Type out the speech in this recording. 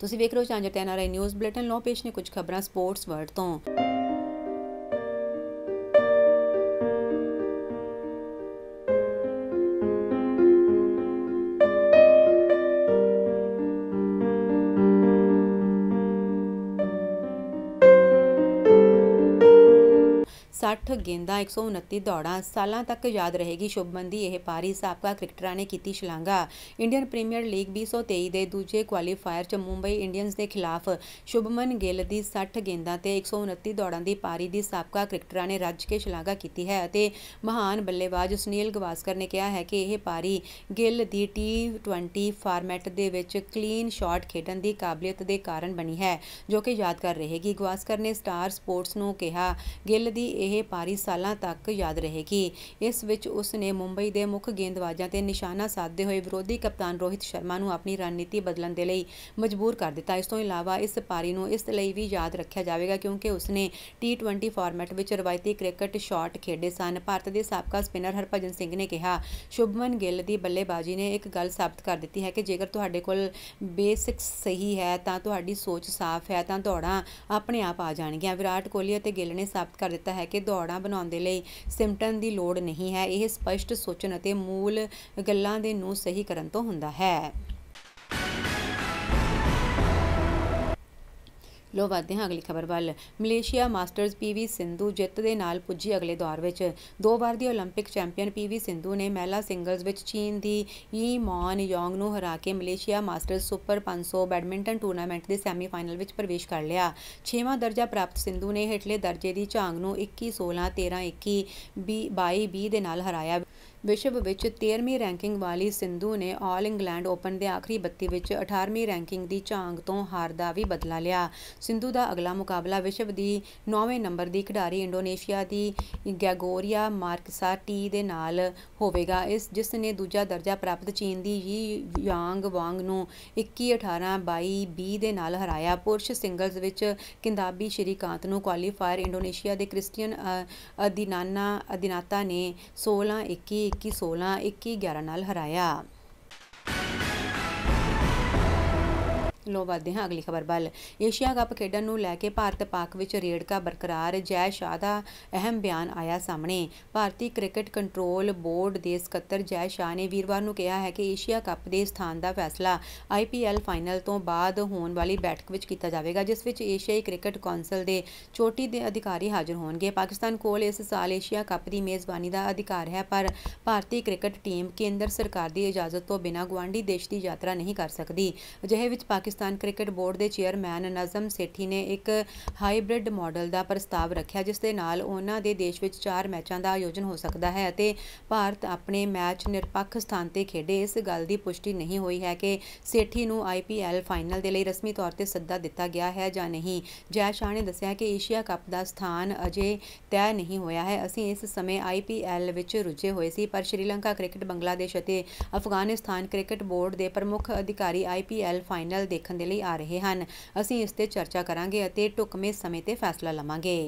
ਤੁਸੀਂ ਵੇਖ ਰਹੇ ਹੋ ਚਾਂਜਰ ਆਰ ਆਈ ਨਿਊਜ਼ ਬੁਲੇਟਿਨ ਲੋ ਪੇਸ਼ ਨੇ ਕੁਝ ਖਬਰਾਂ ਸਪੋਰਟਸ ਵਰਲਡ ਤੋਂ 60 ਗੇਂਦਾਂ 129 ਦੌੜਾਂ ਸਾਲਾਂ ਤੱਕ ਯਾਦ ਰਹੇਗੀ ਸ਼ੁਭਮਨ ਦੀ ਇਹ ਪਾਰੀ ਸਾਬਕਾ ਕ੍ਰਿਕਟਰਾਂ ਨੇ ਕੀਤੀ ਸ਼ਲਾਘਾ ਇੰਡੀਅਨ ਪ੍ਰੀਮੀਅਰ ਲੀਗ 2023 ਦੇ ਦੂਜੇ ਕੁਆਲੀਫਾਇਰ 'ਚ ਮੁੰਬਈ ਇੰਡੀਅਨਸ ਦੇ ਖਿਲਾਫ ਸ਼ੁਭਮਨ ਗਿੱਲ ਦੀ 60 ਗੇਂਦਾਂ ਤੇ 129 ਦੌੜਾਂ ਦੀ ਪਾਰੀ ਦੀ ਸਾਬਕਾ ਕ੍ਰਿਕਟਰਾਂ ਨੇ ਰੱਜ ਕੇ ਸ਼ਲਾਘਾ ਕੀਤੀ ਹੈ ਅਤੇ ਮਹਾਨ ਬੱਲੇਬਾਜ਼ ਸੁਨੀਲ ਗਵਾਸਕਰ ਨੇ ਕਿਹਾ ਹੈ ਕਿ ਇਹ ਪਾਰੀ ਗਿੱਲ ਦੀ ਟੀ20 ਫਾਰਮੈਟ ਦੇ ਵਿੱਚ ਕਲੀਨ ਸ਼ਾਟ ਖੇਡਣ ਦੀ ਕਾਬਲੀਅਤ ਦੇ ਕਾਰਨ ਬਣੀ ਹੈ ਜੋ ਕਿ ਯਾਦਗਾਰ ਰਹੇਗੀ ਗਵਾਸਕਰ ਨੇ ਸਟਾਰ ਸਪੋਰਟਸ ਨੂੰ ਕਿਹਾ ਗਿੱਲ ਦੀ ਇਹ ਪਾਰੀ ਸਾਲਾਂ ਤੱਕ ਯਾਦ ਰਹੇਗੀ ਇਸ ਵਿੱਚ ਉਸ ਨੇ ਮੁੰਬਈ ਦੇ ਮੁੱਖ ਗੇਂਦਬਾਜ਼ਾਂ ਤੇ ਨਿਸ਼ਾਨਾ ਸਾਧਦੇ ਹੋਏ ਵਿਰੋਧੀ ਕਪਤਾਨ ਰੋਹਿਤ ਸ਼ਰਮਾ ਨੂੰ ਆਪਣੀ ਰਣਨੀਤੀ ਬਦਲਣ ਦੇ ਲਈ ਮਜਬੂਰ ਕਰ ਦਿੱਤਾ ਇਸ ਤੋਂ ਇਲਾਵਾ ਇਸ ਪਾਰੀ ਨੂੰ ਇਸ ਲਈ ਵੀ ਯਾਦ ਰੱਖਿਆ ਜਾਵੇਗਾ ਕਿਉਂਕਿ ਉਸ ਨੇ T20 ਫਾਰਮੈਟ ਵਿੱਚ ਰਵਾਇਤੀ ਕ੍ਰਿਕਟ ਸ਼ਾਟ ਖੇਡੇ ਸਨ ਭਾਰਤ ਦੇ ਸਾਬਕਾ ਸਪਿਨਰ ਹਰਭਜਨ ਸਿੰਘ ਨੇ ਕਿਹਾ ਸ਼ੁਭਮਨ ਗਿੱਲ ਦੀ ਬੱਲੇਬਾਜ਼ੀ ਨੇ ਇੱਕ ਗੱਲ ਸਾਬਤ ਕਰ ਦਿੱਤੀ ਹੈ ਕਿ ਜੇਕਰ ਤੁਹਾਡੇ ਕੋਲ ਬੇਸਿਕਸ ਸਹੀ ਹੈ ਤਾਂ ਤੁਹਾਡੀ ਸੋਚ ਸਾਫ਼ ਹੈ ਤਾਂ ਦੌੜਾਂ ਆਪਣੇ ਆਪ ਆ ਜਾਣਗੀਆਂ ਵਿਰਾਟ ਕੋਹਲੀ ਅਤੇ ਗਿੱਲ ਨੇ ਸਾਬਤ ਕਰ ਦਿੱਤਾ ਹੈ ਕਿ ਕਰਕੇ ਦੌੜਾਂ ਬਣਾਉਣ ਦੇ ਲਈ ਸਿੰਪਟਮ ਦੀ ਲੋੜ ਨਹੀਂ ਹੈ ਇਹ ਸਪਸ਼ਟ ਸੋਚਣ ਅਤੇ ਮੂਲ ਗੱਲਾਂ ਦੇ ਨੂੰ ਸਹੀ ਕਰਨ ਤੋਂ ਹੁੰਦਾ ਹੈ ਲੋ ਵਧਦੇ ਹਾਂ ਅਗਲੀ ਖਬਰ ਵੱਲ ਮਲੇਸ਼ੀਆ ਮਾਸਟਰਸ ਪੀਵੀ ਸਿੰਧੂ ਜਿੱਤ ਦੇ ਨਾਲ ਪੁੱਜੀ ਅਗਲੇ ਦੌਰ ਵਿੱਚ ਦੋ ਵਾਰ ਦੀ 올림픽 ਚੈਂਪੀਅਨ ਪੀਵੀ ਸਿੰਧੂ ਨੇ ਮਹਿਲਾ ਸਿੰਗਲਸ ਵਿੱਚ ਚੀਨ ਦੀ ਯੀ ਮੌਨ ਯੋਂਗ ਨੂੰ ਹਰਾ ਕੇ Malaysia Masters super 500 badminton tournament ਦੇ ਸੈਮੀਫਾਈਨਲ ਵਿੱਚ ਪ੍ਰਵੇਸ਼ ਕਰ ਲਿਆ 6ਵਾਂ ਦਰਜਾ ਪ੍ਰਾਪਤ ਸਿੰਧੂ ਨੇ ਹੇਠਲੇ ਦਰਜੇ ਦੀ ਝਾਂਗ ਨੂੰ 21 16 13 21 22 20 ਦੇ ਨਾਲ ਹਰਾਇਆ ਵਿਸ਼ਵ ਵਿੱਚ 13ਵੀਂ ਰੈਂਕਿੰਗ ਵਾਲੀ ਸਿੰਧੂ ਨੇ ਆਲ ਇੰਗਲੈਂਡ ਓਪਨ ਦੇ ਆਖਰੀ ਬੱਤੀ ਵਿੱਚ 18ਵੀਂ ਰੈਂਕਿੰਗ ਦੀ ਝਾਂਗ ਤੋਂ ਹਾਰ ਦਾ ਵੀ ਬਦਲਾ ਲਿਆ ਸਿੰਧੂ ਦਾ ਅਗਲਾ ਮੁਕਾਬਲਾ ਵਿਸ਼ਵ ਦੀ 9ਵੇਂ ਨੰਬਰ ਦੀ ਖਿਡਾਰੀ ਇੰਡੋਨੇਸ਼ੀਆ ਦੀ ਗੈਗੋਰੀਆ ਮਾਰਕਸਾਟੀ ਦੇ ਨਾਲ ਹੋਵੇਗਾ ਇਸ ਜਿਸ ਨੇ ਦੂਜਾ ਦਰਜਾ ਪ੍ਰਾਪਤ ਚੀਨ ਦੀ ਯੀ ਯਾਂਗ ਵਾਂਗ ਨੂੰ 21 18 22 20 ਦੇ ਨਾਲ ਹਰਾਇਆ ਪੁਰਸ਼ ਸਿੰਗਲਜ਼ ਵਿੱਚ ਕਿੰਦਾਬੀ ਸ਼੍ਰੀਕਾਂਤ ਨੂੰ ਕੁਆਲੀਫਾਇਰ ਇੰਡੋਨੇਸ਼ੀਆ ਦੇ ਕ੍ਰਿਸਟੀਅਨ ਅਦੀਨਾਨਾ ਅਦੀਨਾਤਾ ਨੇ 16 21 21 16 21 11 ਨਾਲ ਹਰਾਇਆ ਲੋ ਵਧਦੇ ਹਾਂ ਅਗਲੀ ਖਬਰ ਵੱਲ ਏਸ਼ੀਆ ਕੱਪ ਖੇਡਣ ਨੂੰ ਲੈ ਕੇ ਭਾਰਤ ਪਾਕ ਵਿੱਚ ਰੇਡ ਕਾ ਬਰਕਰਾਰ ਜੈ ਸ਼ਾਹ ਦਾ ਅਹਿਮ ਬਿਆਨ ਆਇਆ ਸਾਹਮਣੇ ਭਾਰਤੀ ਕ੍ਰਿਕਟ ਕੰਟਰੋਲ ਬੋਰਡ ਦੇ ਸਕੱਤਰ ਜੈ ਸ਼ਾਹ ਨੇ ਵੀਰਵਾਰ ਨੂੰ ਕਿਹਾ ਹੈ ਕਿ ਏਸ਼ੀਆ ਕੱਪ ਦੇ ਸਥਾਨ ਦਾ ਫੈਸਲਾ ਆਈਪੀਐਲ ਫਾਈਨਲ ਤੋਂ ਬਾਅਦ ਹੋਣ ਵਾਲੀ ਬੈਠਕ ਵਿੱਚ ਕੀਤਾ ਜਾਵੇਗਾ ਜਿਸ ਵਿੱਚ ਏਸ਼ੀਆਈ ਕ੍ਰਿਕਟ ਕੌਂਸਲ ਦੇ ਚੋਟੀ ਦੇ ਅਧਿਕਾਰੀ ਹਾਜ਼ਰ ਹੋਣਗੇ ਪਾਕਿਸਤਾਨ ਕੋਲ ਇਸ ਸਾਲ ਏਸ਼ੀਆ ਕੱਪ ਦੀ ਮੇਜ਼ਬਾਨੀ ਦਾ ਅਧਿਕਾਰ ਹੈ ਪਰ ਭਾਰਤੀ ਕ੍ਰਿਕਟ ਟੀਮ ਕੇਂਦਰ ਸਰਕਾਰ ਦੀ ਇਜਾਜ਼ਤ ਤੋਂ ਬਿਨਾਂ ਗਵਾਂਡੀ ਦੇਸ਼ ਦੀ ਯਾਤਰਾ ਨਹੀਂ ਕਰ ਸਕਦੀ ਅਜਿਹੇ ਵਿੱਚ ਪਾਕਿਸਤਾਨ ਪਾਕਿਸਤਾਨ ਕ੍ਰਿਕਟ ਬੋਰਡ ਦੇ ਚੇਅਰਮੈਨ ਨਜ਼ਮ ਸੇਠੀ ਨੇ ਇੱਕ ਹਾਈਬ੍ਰਿਡ ਮਾਡਲ ਦਾ ਪ੍ਰਸਤਾਵ ਰੱਖਿਆ ਜਿਸ ਦੇ ਨਾਲ ਉਹਨਾਂ ਦੇ ਦੇਸ਼ ਵਿੱਚ 4 ਮੈਚਾਂ ਦਾ ਆਯੋਜਨ ਹੋ ਸਕਦਾ ਹੈ ਅਤੇ ਭਾਰਤ ਆਪਣੇ ਮੈਚ ਨਿਰਪੱਖ ਸਥਾਨ ਤੇ ਖੇਡੇ ਇਸ ਗੱਲ ਦੀ ਪੁਸ਼ਟੀ ਨਹੀਂ ਹੋਈ ਹੈ ਕਿ ਸੇਠੀ ਨੂੰ ਆਈਪੀਐਲ ਫਾਈਨਲ ਦੇ ਲਈ ਰਸਮੀ ਤੌਰ ਤੇ ਸੱਦਾ ਦਿੱਤਾ ਗਿਆ ਹੈ ਜਾਂ ਨਹੀਂ ਜੈ ਸ਼ਾਹ ਨੇ ਦੱਸਿਆ ਕਿ ਏਸ਼ੀਆ ਕੱਪ ਦਾ ਸਥਾਨ ਅਜੇ ਤੈਅ ਨਹੀਂ ਹੋਇਆ ਹੈ ਅਸੀਂ ਇਸ ਸਮੇਂ ਆਈਪੀਐਲ ਵਿੱਚ ਰੁੱਝੇ ਹੋਏ ਸੀ ਪਰ ਸ਼੍ਰੀਲੰਕਾ ਕ੍ਰਿਕਟ ਬੰਗਲਾਦੇਸ਼ ਅਤੇ ਅਫਗਾਨਿਸਤਾਨ ਕ੍ਰਿਕਟ ਬੋਰਡ ਦੇ ਪ੍ਰਮੁੱਖ ਅਧਿਕਾਰੀ ਆਈਪੀਐਲ ਫਾਈਨਲ ਦੇ ਦੇਖਣ ਦੇ ਲਈ ਆ ਰਹੇ ਹਨ ਅਸੀਂ ਇਸ ਤੇ ਚਰਚਾ ਕਰਾਂਗੇ ਅਤੇ ਟੁਕਮੇ ਸਮੇਂ ਤੇ ਫੈਸਲਾ ਲਵਾਂਗੇ